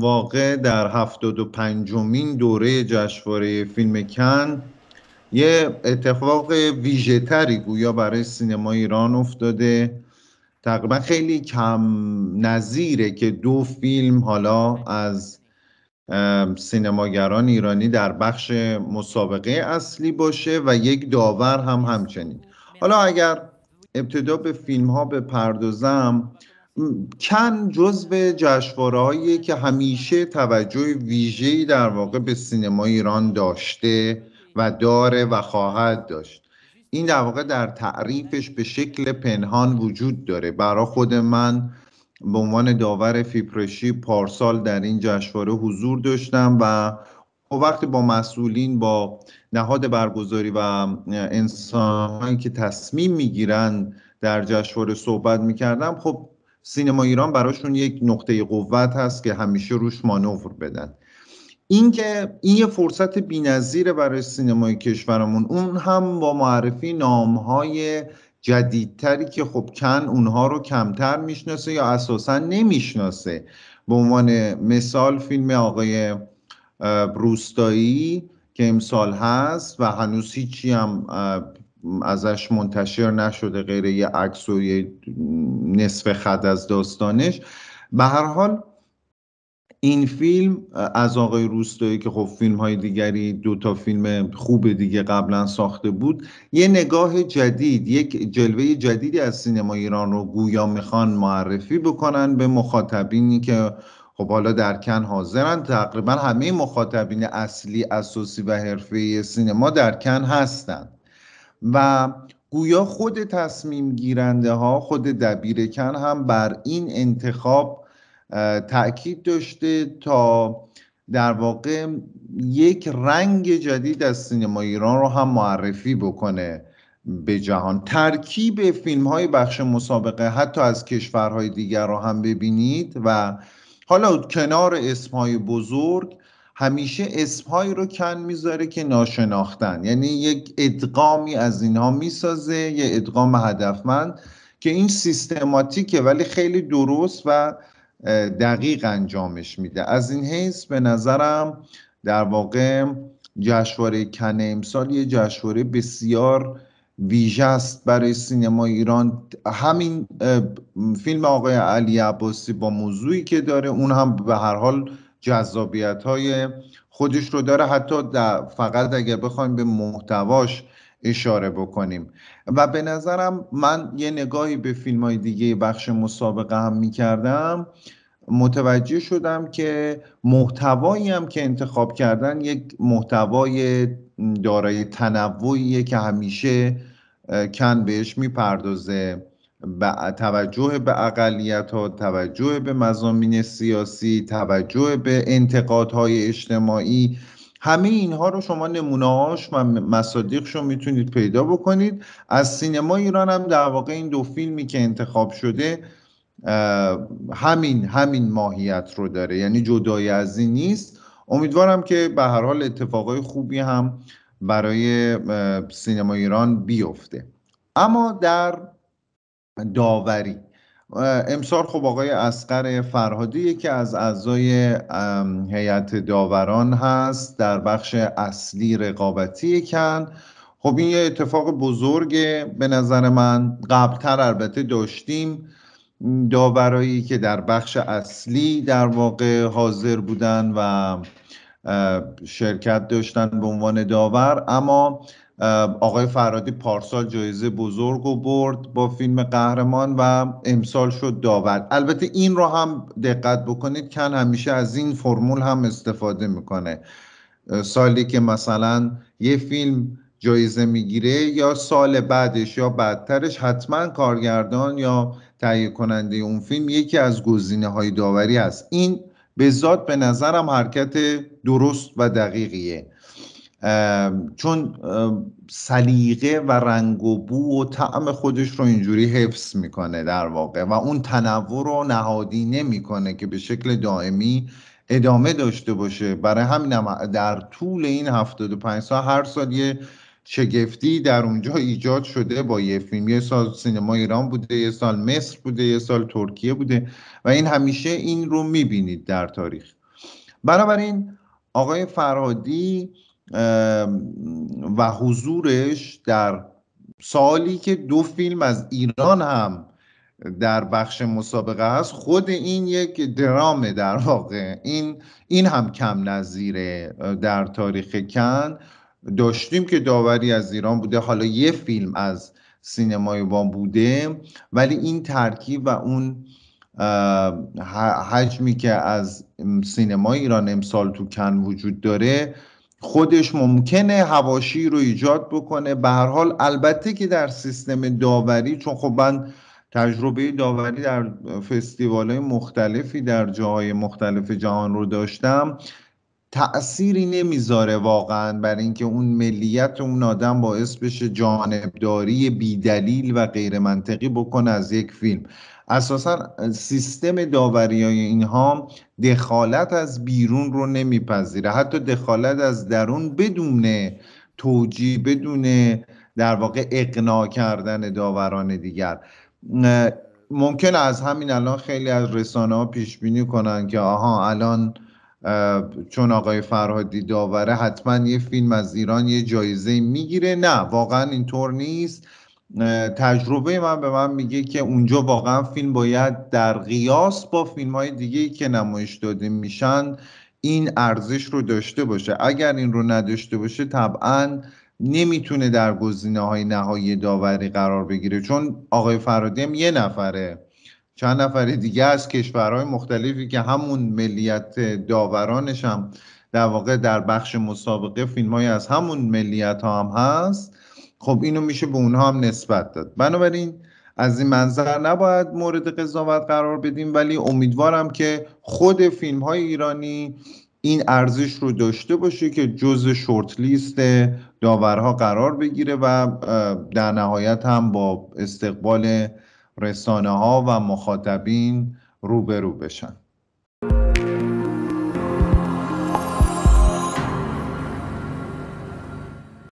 واقع در هفتاد و پنجمین دوره جشنواره فیلم کن یه اتفاق ویژه تری گویا برای سینما ایران افتاده تقریبا خیلی کم نظیره که دو فیلم حالا از سینماگران ایرانی در بخش مسابقه اصلی باشه و یک داور هم همچنین حالا اگر ابتدا به فیلم ها بپردازم کن جزو جشنوارهایی که همیشه توجه ویژه‌ای در واقع به سینما ایران داشته و داره و خواهد داشت این در واقع در تعریفش به شکل پنهان وجود داره برا خود من به عنوان داور فیپرشی پارسال در این جشنواره حضور داشتم و وقتی با مسئولین با نهاد برگزاری و انسانهایی که تصمیم میگیرند در جشنواره صحبت میکردم خب سینما ایران براشون یک نقطه قوت هست که همیشه روش مانور بدن اینکه این یه فرصت بی‌نظیره برای سینمای کشورمون اون هم با معرفی نامهای جدیدتری که خب کن اونها رو کمتر میشناسه یا اساسا نمیشناسه به عنوان مثال فیلم آقای روستایی که امسال هست و هنوز هیچی هم ازش منتشر نشده غیر یه عکس و یه نصف خط از داستانش به هر حال این فیلم از آقای روستایی که خب فیلم های دیگری دو تا فیلم خوب دیگه قبلا ساخته بود یه نگاه جدید یک جلوه جدیدی از سینما ایران رو گویا میخوان معرفی بکنن به مخاطبینی که خب حالا در کن حاضرن تقریبا همه مخاطبین اصلی اساسی و حرفه سینما در کن هستند و گویا خود تصمیم گیرنده ها خود دبیرکن هم بر این انتخاب تاکید داشته تا در واقع یک رنگ جدید از سینما ایران رو هم معرفی بکنه به جهان ترکیب فیلم های بخش مسابقه حتی از کشورهای دیگر رو هم ببینید و حالا کنار اسم های بزرگ همیشه اسمهایی رو کن میذاره که ناشناختن یعنی یک ادغامی از اینها میسازه یه ادغام هدفمند که این سیستماتیکه ولی خیلی درست و دقیق انجامش میده از این حیث به نظرم در واقع جشنواره کن امسال یه جشنواره بسیار ویژه است برای سینما ایران همین فیلم آقای علی عباسی با موضوعی که داره اون هم به هر حال جذابیت های خودش رو داره حتی فقط اگر بخوایم به محتواش اشاره بکنیم و به نظرم من یه نگاهی به فیلم های دیگه بخش مسابقه هم می متوجه شدم که محتوایی هم که انتخاب کردن یک محتوای دارای تنوعیه که همیشه کن بهش میپردازه ب... توجه به اقلیت ها توجه به مزامین سیاسی توجه به های اجتماعی همه اینها رو شما نمونهاش و مصادیقش رو میتونید پیدا بکنید از سینما ایران هم در واقع این دو فیلمی که انتخاب شده همین همین ماهیت رو داره یعنی جدای از این نیست امیدوارم که به هر حال اتفاقای خوبی هم برای سینما ایران بیفته اما در داوری امسال خب آقای اسقر فرهادی که از اعضای هیئت داوران هست در بخش اصلی رقابتی کن خب این یه اتفاق بزرگ به نظر من قبلتر البته داشتیم داورایی که در بخش اصلی در واقع حاضر بودن و شرکت داشتن به عنوان داور اما آقای فرادی پارسال جایزه بزرگ و برد با فیلم قهرمان و امسال شد داور البته این رو هم دقت بکنید کن همیشه از این فرمول هم استفاده میکنه سالی که مثلا یه فیلم جایزه میگیره یا سال بعدش یا بعدترش حتما کارگردان یا تهیه کننده اون فیلم یکی از گزینه های داوری هست این به ذات به نظرم حرکت درست و دقیقیه چون سلیقه و رنگ و بو و طعم خودش رو اینجوری حفظ میکنه در واقع و اون تنوع رو نهادی نمیکنه که به شکل دائمی ادامه داشته باشه برای همین در طول این 75 سال هر سال یه شگفتی در اونجا ایجاد شده با یه فیلم یه سال سینما ایران بوده یه سال مصر بوده یه سال ترکیه بوده و این همیشه این رو میبینید در تاریخ بنابراین آقای فرهادی و حضورش در سالی که دو فیلم از ایران هم در بخش مسابقه هست خود این یک درامه در واقع این, این هم کم نظیره در تاریخ کن داشتیم که داوری از ایران بوده حالا یه فیلم از سینمای با بوده ولی این ترکیب و اون حجمی که از سینمای ایران امسال تو کن وجود داره خودش ممکنه هواشی رو ایجاد بکنه به هر حال البته که در سیستم داوری چون خب من تجربه داوری در فستیوال های مختلفی در جاهای مختلف جهان رو داشتم تأثیری نمیذاره واقعا بر اینکه اون ملیت اون آدم باعث بشه جانبداری بیدلیل و غیر منطقی بکنه از یک فیلم اساسا سیستم داوری های اینها دخالت از بیرون رو نمیپذیره حتی دخالت از درون بدون توجیه بدون در واقع اقناع کردن داوران دیگر ممکن از همین الان خیلی از رسانه ها پیش بینی کنن که آها الان چون آقای فرهادی داوره حتما یه فیلم از ایران یه جایزه میگیره نه واقعا اینطور نیست تجربه من به من میگه که اونجا واقعا فیلم باید در قیاس با فیلم های دیگه که نمایش داده میشن این ارزش رو داشته باشه اگر این رو نداشته باشه طبعا نمیتونه در گزینه های نهایی داوری قرار بگیره چون آقای فرادی هم یه نفره چند نفر دیگه از کشورهای مختلفی که همون ملیت داورانش هم در واقع در بخش مسابقه فیلم های از همون ملیت ها هم هست خب اینو میشه به اونها هم نسبت داد بنابراین از این منظر نباید مورد قضاوت قرار بدیم ولی امیدوارم که خود فیلم های ایرانی این ارزش رو داشته باشه که جز شورت لیست داورها قرار بگیره و در نهایت هم با استقبال رسانه ها و مخاطبین روبرو بشن